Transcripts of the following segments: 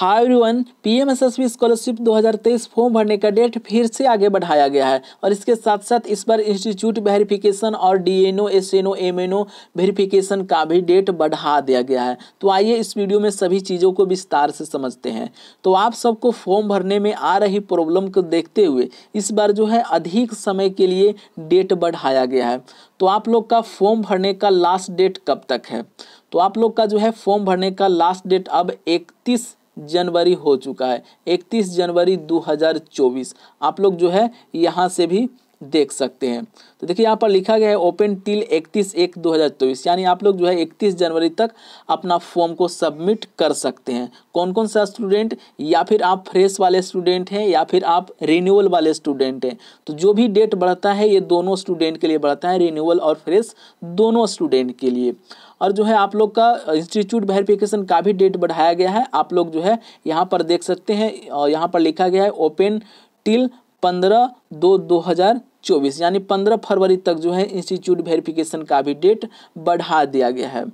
high everyone PMSSB scholarship 2023 form भरने का date फिर से आगे बढ़ाया गया है और इसके साथ साथ इस बार इंस्टीट्यूट वेरिफिकेशन और डीएनओ एसएनओ एमएनओ वेरिफिकेशन का भी डेट बढ़ा दिया गया है तो आइए इस वीडियो में सभी चीज़ों को विस्तार से समझते हैं तो आप सबको फॉर्म भरने में आ रही प्रॉब्लम को देखते हुए इस बार जो है अधिक समय के लिए डेट बढ़ाया गया है तो आप लोग का फॉर्म भरने का लास्ट डेट कब तक है तो आप लोग का जो है फॉर्म भरने का लास्ट डेट अब इकतीस जनवरी हो चुका है 31 जनवरी 2024 आप लोग जो है यहाँ से भी देख सकते हैं तो देखिए यहाँ पर लिखा गया है ओपन टिल 31 एक 2024 यानी आप लोग जो है 31 जनवरी तक अपना फॉर्म को सबमिट कर सकते हैं कौन कौन सा स्टूडेंट या फिर आप फ्रेश वाले स्टूडेंट हैं या फिर आप रिन्यूअल वाले स्टूडेंट हैं तो जो भी डेट बढ़ता है ये दोनों स्टूडेंट के लिए बढ़ता है रिन्यूअल और फ्रेश दोनों स्टूडेंट के लिए और जो है आप लोग का इंस्टीट्यूट वेरिफिकेशन का भी डेट बढ़ाया गया है आप लोग जो है यहाँ पर देख सकते हैं यहाँ पर लिखा गया है ओपन टिल पंद्रह दो दो हज़ार चौबीस यानी पंद्रह फरवरी तक जो है इंस्टीट्यूट वेरिफिकेशन का भी डेट बढ़ा दिया गया है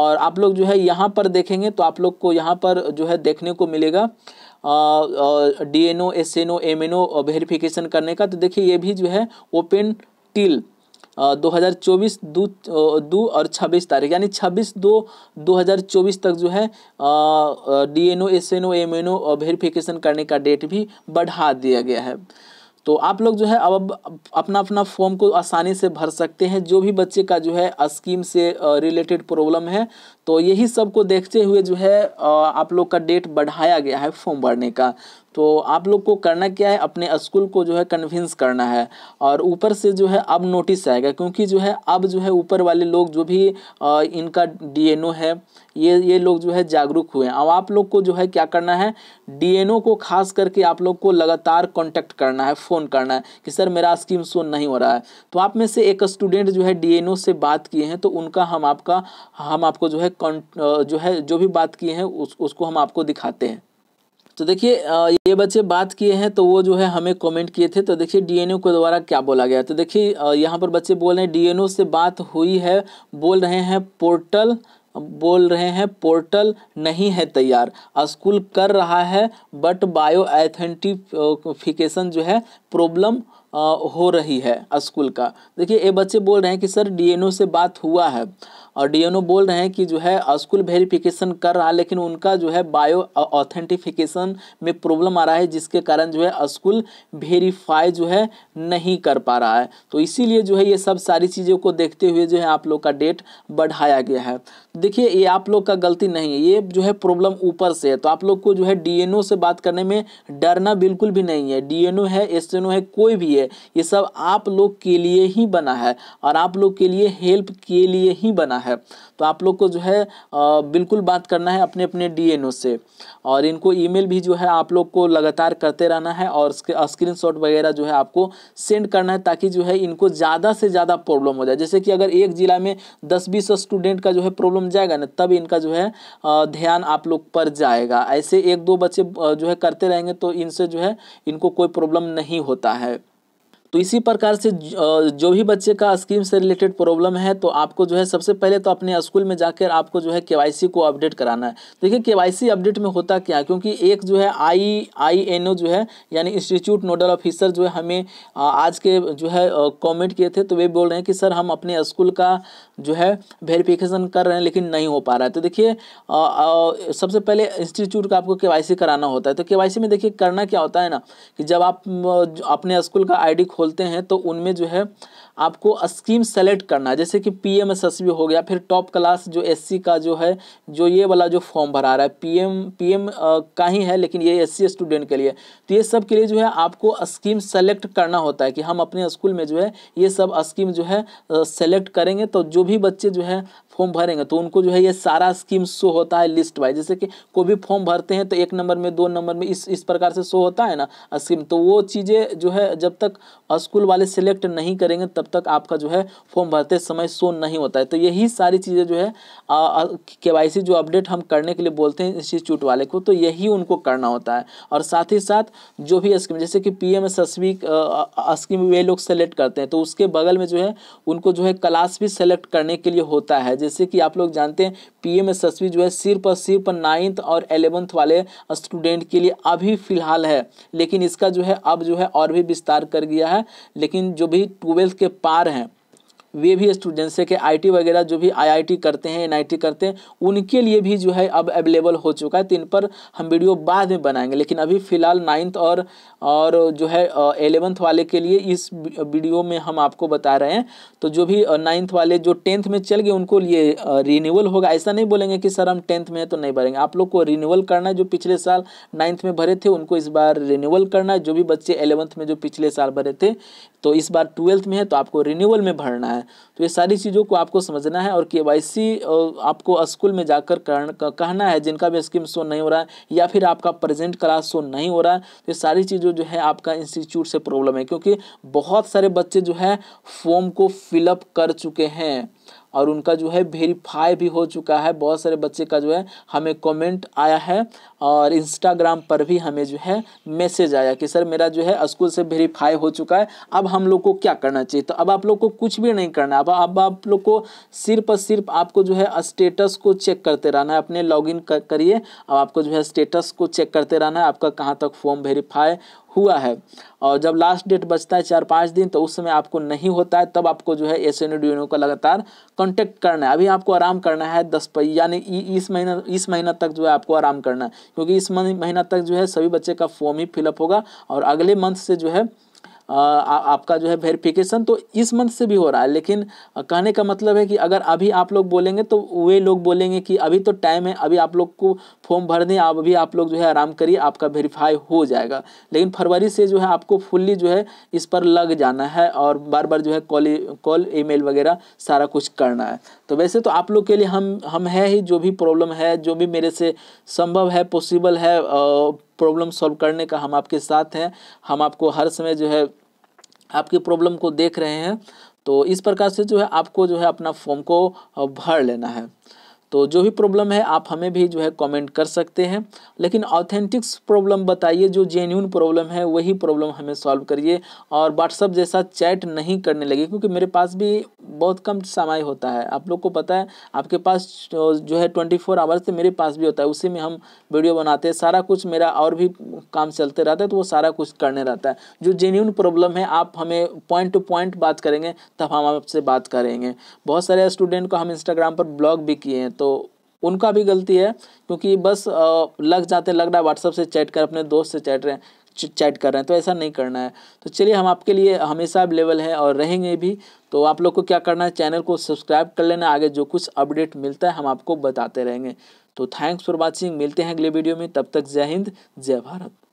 और आप लोग जो है यहाँ पर देखेंगे तो आप लोग को यहाँ पर जो है देखने को मिलेगा D N O S N O M N O verification करने का तो देखिए ये भी जो है ओपन टिल दो हज़ार चौबीस दो दो और छब्बीस तारीख यानी छब्बीस दो दो हज़ार चौबीस तक जो है D N O S N O M N O verification करने का डेट भी बढ़ा दिया गया है तो आप लोग जो है अब अपना अपना फॉर्म को आसानी से भर सकते हैं जो भी बच्चे का जो है स्कीम से रिलेटेड प्रॉब्लम है तो यही सब को देखते हुए जो है आप लोग का डेट बढ़ाया गया है फॉर्म भरने का तो आप लोग को करना क्या है अपने स्कूल को जो है कन्विंस करना है और ऊपर से जो है अब नोटिस आएगा क्योंकि जो है अब जो है ऊपर वाले लोग जो भी इनका डीएनओ है ये ये लोग जो है जागरूक हुए हैं अब आप लोग को जो है क्या करना है डीएनओ को खास करके आप लोग को लगातार कांटेक्ट करना है फ़ोन करना है कि सर मेरा स्कीम शो नहीं हो रहा है तो आप में से एक स्टूडेंट जो है डी से बात किए हैं तो उनका हम आपका हम आपको जो है जो है जो भी बात किए हैं उस उसको हम आपको दिखाते हैं तो देखिए ये बच्चे बात किए हैं तो वो जो है हमें कमेंट किए थे तो देखिए डीएनओ के द्वारा क्या बोला गया तो देखिए यहाँ पर बच्चे बोल रहे हैं डीएनओ से बात हुई है बोल रहे हैं पोर्टल बोल रहे हैं पोर्टल नहीं है तैयार स्कूल कर रहा है बट बायो एथेंटिफिकेशन जो है प्रॉब्लम हो रही है स्कूल का देखिए ये बच्चे बोल रहे हैं कि सर डीएनओ से बात हुआ है और डीएनओ बोल रहे हैं कि जो है स्कूल वेरिफिकेशन कर रहा है लेकिन उनका जो है बायो ऑथेंटिफिकेशन में प्रॉब्लम आ रहा है जिसके कारण जो है स्कूल वेरीफाई जो है नहीं कर पा रहा है तो इसीलिए जो है ये सब सारी चीज़ों को देखते हुए जो है आप लोग का डेट बढ़ाया गया है देखिए ये आप लोग का गलती नहीं है ये जो है प्रॉब्लम ऊपर से है तो आप लोग को जो है डीएनओ से बात करने में डरना बिल्कुल भी नहीं है डीएनओ है एसएनओ है कोई भी है ये सब आप लोग के लिए ही बना है और आप लोग के लिए हेल्प के लिए ही बना है है तो आप लोग को जो है बिल्कुल बात करना है अपने अपने डी से और इनको ईमेल भी जो है आप लोग को लगातार करते रहना है और स्क्रीन वगैरह जो है आपको सेंड करना है ताकि जो है इनको ज़्यादा से ज़्यादा प्रॉब्लम हो जाए जैसे कि अगर एक ज़िला में दस बीस स्टूडेंट का जो है प्रॉब्लम जाएगा ना तब इनका जो है ध्यान आप लोग पर जाएगा ऐसे एक दो बच्चे जो है करते रहेंगे तो इनसे जो है इनको कोई प्रॉब्लम नहीं होता है तो इसी प्रकार से जो भी बच्चे का स्कीम से रिलेटेड प्रॉब्लम है तो आपको जो है सबसे पहले तो अपने स्कूल में जाकर आपको जो है के को अपडेट कराना है देखिए के अपडेट में होता क्या क्योंकि एक जो है आई आई एन ओ जो है यानी इंस्टीट्यूट नोडल ऑफिसर जो है हमें आज के जो है कॉमेंट किए थे तो वे बोल रहे हैं कि सर हम अपने स्कूल का जो है वेरिफिकेशन कर रहे हैं लेकिन नहीं हो पा रहा है तो देखिए सबसे पहले इंस्टीट्यूट का आपको के कराना होता है तो के में देखिए करना क्या होता है ना कि जब आप अपने स्कूल का आई खोलते हैं तो उनमें जो है आपको स्कीम सेलेक्ट करना है जैसे कि पी एम हो गया फिर टॉप क्लास जो एस का जो है जो ये वाला जो फॉर्म भरा रहा है पी एम पी एम का ही है लेकिन ये एस स्टूडेंट के लिए तो ये सब के लिए जो है आपको स्कीम सेलेक्ट करना होता है कि हम अपने स्कूल में जो है ये सब स्कीम जो है सेलेक्ट करेंगे तो जो भी बच्चे जो है फॉर्म भरेंगे तो उनको जो है ये सारा स्कीम शो होता है लिस्ट वाइज जैसे कि कोई भी फॉर्म भरते हैं तो एक नंबर में दो नंबर में इस इस प्रकार से शो होता है ना स्कीम तो वो चीज़ें जो है जब तक स्कूल वाले सिलेक्ट नहीं करेंगे तब तक आपका जो है फॉर्म भरते समय शो नहीं होता है तो यही सारी चीज़ें जो है के जो अपडेट हम करने के लिए बोलते हैं इंस्टीट्यूट वाले को तो यही उनको करना होता है और साथ ही साथ जो भी स्कीम जैसे कि पी एम स्कीम वे लोग सेलेक्ट करते हैं तो उसके बगल में जो है उनको जो है क्लास भी सेलेक्ट करने के लिए होता है जैसे कि आप लोग जानते हैं पी एम जो है सिर्फ और सिर्फ नाइन्थ और एलेवंथ वाले स्टूडेंट के लिए अभी फ़िलहाल है लेकिन इसका जो है अब जो है और भी विस्तार कर गया है लेकिन जो भी ट्वेल्थ के पार हैं वे भी स्टूडेंट्स जैसे कि आईटी वगैरह जो भी आईआईटी करते हैं एनआईटी करते हैं उनके लिए भी जो है अब अवेलेबल हो चुका है तो इन पर हम वीडियो बाद में बनाएंगे लेकिन अभी फ़िलहाल नाइन्थ और और जो है एलेवंथ वाले के लिए इस वीडियो में हम आपको बता रहे हैं तो जो भी नाइन्थ वाले जो टेंथ में चल गए उनको लिए रिन्यूअल होगा ऐसा नहीं बोलेंगे कि सर हम टेंथ में तो नहीं भरेंगे आप लोग को रिन्यूअल करना है जो पिछले साल नाइन्थ में भरे थे उनको इस बार रिन्यूअल करना है जो भी बच्चे एलेवंथ में जो पिछले साल भरे थे तो इस बार ट्वेल्थ में है तो आपको रिन्यूअल में भरना है तो ये सारी चीज़ों को आपको समझना है और के आपको स्कूल में जाकर कहना है जिनका भी स्कीम शो नहीं हो रहा है या फिर आपका प्रेजेंट क्लास शो नहीं हो रहा है तो ये सारी चीज़ों जो है आपका इंस्टीट्यूट से प्रॉब्लम है क्योंकि बहुत सारे बच्चे जो है फॉर्म को फिलअप कर चुके हैं और उनका जो है वेरीफाई भी हो चुका है बहुत सारे बच्चे का जो है हमें कमेंट आया है और इंस्टाग्राम पर भी हमें जो है मैसेज आया कि सर मेरा जो है स्कूल से वेरीफाई हो चुका है अब हम लोग को क्या करना चाहिए तो अब आप लोग को कुछ भी नहीं करना अब अब आप लोग को सिर्फ और सिर्फ आपको जो है स्टेटस को चेक करते रहना है अपने लॉग करिए अब आपको जो है स्टेटस को चेक करते रहना है आपका कहाँ तक फॉर्म वेरीफाई हुआ है और जब लास्ट डेट बचता है चार पाँच दिन तो उस समय आपको नहीं होता है तब आपको जो है एस एन डी का लगातार कॉन्टैक्ट करना है अभी आपको आराम करना है दस पर यानी इस महीना इस महीना तक जो है आपको आराम करना है क्योंकि इस महीना तक जो है सभी बच्चे का फॉर्म ही फिलअप होगा और अगले मंथ से जो है आ, आपका जो है वेरिफिकेशन तो इस मंथ से भी हो रहा है लेकिन कहने का मतलब है कि अगर अभी आप लोग बोलेंगे तो वे लोग बोलेंगे कि अभी तो टाइम है अभी आप लोग को फॉर्म भर दें आप अभी आप लोग जो है आराम करिए आपका वेरीफाई हो जाएगा लेकिन फरवरी से जो है आपको फुल्ली जो है इस पर लग जाना है और बार बार जो है कॉल कॉल ईमेल वगैरह सारा कुछ करना है तो वैसे तो आप लोग के लिए हम हम है ही जो भी प्रॉब्लम है जो भी मेरे से संभव है पॉसिबल है प्रॉब्लम सॉल्व करने का हम आपके साथ हैं हम आपको हर समय जो है आपकी प्रॉब्लम को देख रहे हैं तो इस प्रकार से जो है आपको जो है अपना फॉर्म को भर लेना है तो जो भी प्रॉब्लम है आप हमें भी जो है कमेंट कर सकते हैं लेकिन ऑथेंटिक्स प्रॉब्लम बताइए जो जेन्यून प्रॉब्लम है वही प्रॉब्लम हमें सॉल्व करिए और व्हाट्सअप जैसा चैट नहीं करने लगे क्योंकि मेरे पास भी बहुत कम समय होता है आप लोग को पता है आपके पास जो है ट्वेंटी फोर आवर्स तो मेरे पास भी होता है उसी में हम वीडियो बनाते हैं सारा कुछ मेरा और भी काम चलते रहता है तो वो सारा कुछ करने रहता है जो जेन्यून प्रॉब्लम है आप हमें पॉइंट टू पॉइंट बात करेंगे तब हम आपसे बात करेंगे बहुत सारे स्टूडेंट को हम इंस्टाग्राम पर ब्लॉग भी किए हैं तो उनका भी गलती है क्योंकि बस लग जाते लग रहा है व्हाट्सअप से चैट कर अपने दोस्त से चैट रहे हैं चैट कर रहे हैं तो ऐसा नहीं करना है तो चलिए हम आपके लिए हमेशा अवेलेबल हैं और रहेंगे भी तो आप लोग को क्या करना है चैनल को सब्सक्राइब कर लेना आगे जो कुछ अपडेट मिलता है हम आपको बताते रहेंगे तो थैंक्स फॉर वॉचिंग मिलते हैं अगले वीडियो में तब तक जय हिंद जय भारत